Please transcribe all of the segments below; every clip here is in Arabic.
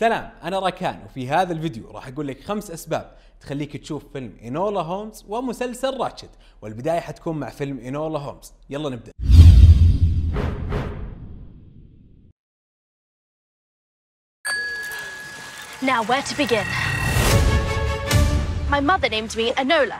سلام أنا راكان وفي هذا الفيديو راح أقول لك خمس أسباب تخليك تشوف فيلم إنولا هومز ومسلسل راتشت والبداية حتكون مع فيلم إنولا هومز يلا نبدأ Now where to begin? My mother named me Anola,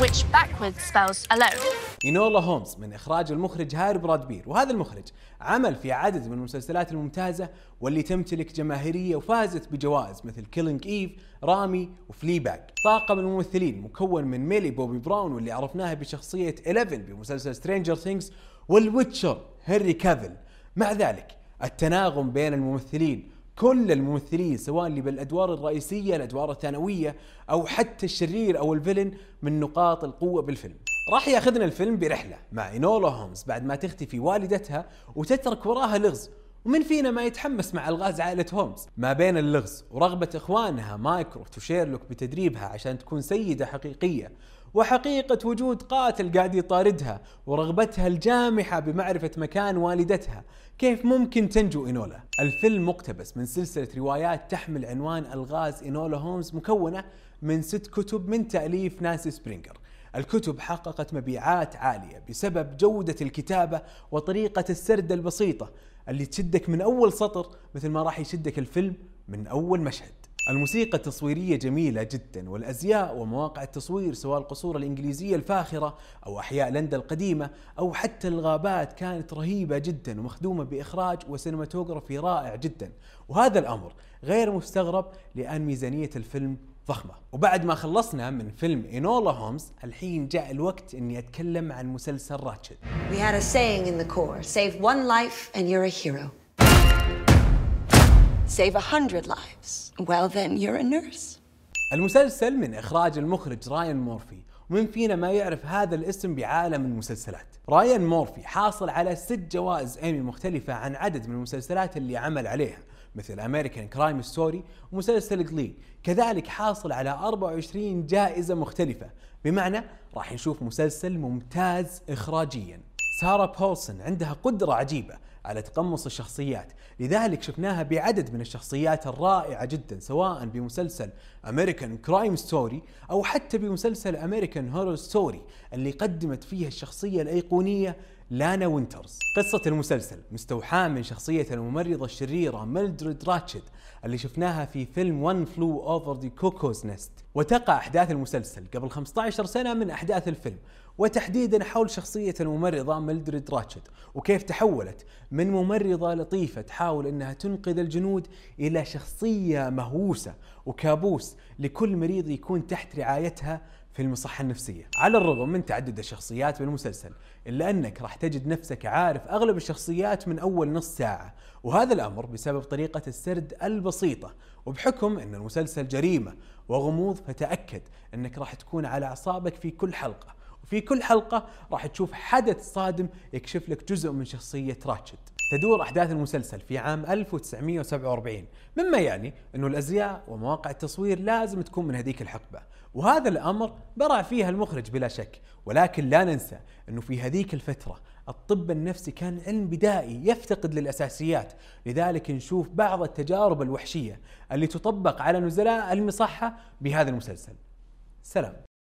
which backwards spells alone. إنولا هومز من إخراج المخرج هاري برادبير وهذا المخرج عمل في عدد من المسلسلات الممتازة واللي تمتلك جماهيرية وفازت بجوائز مثل كيلينج إيف رامي وفلي باك طاقم الممثلين مكون من ميلي بوبي براون واللي عرفناها بشخصية 11 بمسلسل سترينجر ثينجز والويتشر هنري كافل مع ذلك التناغم بين الممثلين كل الممثلين سواء اللي بالادوار الرئيسيه الادوار الثانويه او حتى الشرير او الفيلن من نقاط القوه بالفيلم راح ياخذنا الفيلم برحلة مع إنولا هومز بعد ما تختفي والدتها وتترك وراها لغز ومن فينا ما يتحمس مع الغاز عائلة هومز ما بين اللغز ورغبة إخوانها مايكروفت وشيرلوك بتدريبها عشان تكون سيدة حقيقية وحقيقة وجود قاتل قاعد يطاردها ورغبتها الجامحة بمعرفة مكان والدتها كيف ممكن تنجو إنولا؟ الفيلم مقتبس من سلسلة روايات تحمل عنوان ألغاز إنولا هومز مكونة من ست كتب من تأليف نانسي سبرينجر الكتب حققت مبيعات عالية بسبب جودة الكتابة وطريقة السرد البسيطة اللي تشدك من أول سطر مثل ما راح يشدك الفيلم من أول مشهد الموسيقى التصويرية جميلة جدا والأزياء ومواقع التصوير سواء القصور الإنجليزية الفاخرة أو أحياء لندن القديمة أو حتى الغابات كانت رهيبة جدا ومخدومة بإخراج وسينماتوغرافي رائع جدا وهذا الأمر غير مستغرب لأن ميزانية الفيلم ضخمة وبعد ما خلصنا من فيلم إنولا هومز الحين جاء الوقت أني أتكلم عن مسلسل راتشد We had a saying in the core Save one life and you're a hero Save a hundred lives Well then you're a nurse المسلسل من إخراج المخرج رايان مورفي ومن فينا ما يعرف هذا الاسم بعالم المسلسلات رايان مورفي حاصل على ست جوائز ايمي مختلفة عن عدد من المسلسلات اللي عمل عليها مثل أمريكان كرايم ستوري ومسلسل جلي كذلك حاصل على 24 جائزة مختلفة بمعنى راح نشوف مسلسل ممتاز إخراجيا سارة بولسون عندها قدرة عجيبة على تقمص الشخصيات لذلك شفناها بعدد من الشخصيات الرائعة جدا سواء بمسلسل أمريكان كرايم ستوري أو حتى بمسلسل أمريكان Horror ستوري اللي قدمت فيها الشخصية الأيقونية لانا وينترز قصة المسلسل مستوحاة من شخصية الممرضة الشريرة ميلدريد راتشد اللي شفناها في فيلم وان فلو اوفر ذا كوكوز نست وتقع أحداث المسلسل قبل 15 سنة من أحداث الفيلم وتحديدا حول شخصية الممرضة ميلدريد راتشد وكيف تحولت من ممرضة لطيفة تحاول أنها تنقذ الجنود إلى شخصية مهووسة وكابوس لكل مريض يكون تحت رعايتها فيلم الصحة النفسية على الرغم من تعدد الشخصيات بالمسلسل إلا أنك راح تجد نفسك عارف أغلب الشخصيات من أول نص ساعة وهذا الأمر بسبب طريقة السرد البسيطة وبحكم أن المسلسل جريمة وغموض فتأكد أنك راح تكون على أعصابك في كل حلقة وفي كل حلقة راح تشوف حدث صادم يكشف لك جزء من شخصية راتشد تدور أحداث المسلسل في عام 1947 مما يعني أنه الأزياء ومواقع التصوير لازم تكون من هذيك الحقبة وهذا الأمر برع فيها المخرج بلا شك ولكن لا ننسى أنه في هذيك الفترة الطب النفسي كان علم بدائي يفتقد للأساسيات لذلك نشوف بعض التجارب الوحشية اللي تطبق على نزلاء المصحة بهذا المسلسل سلام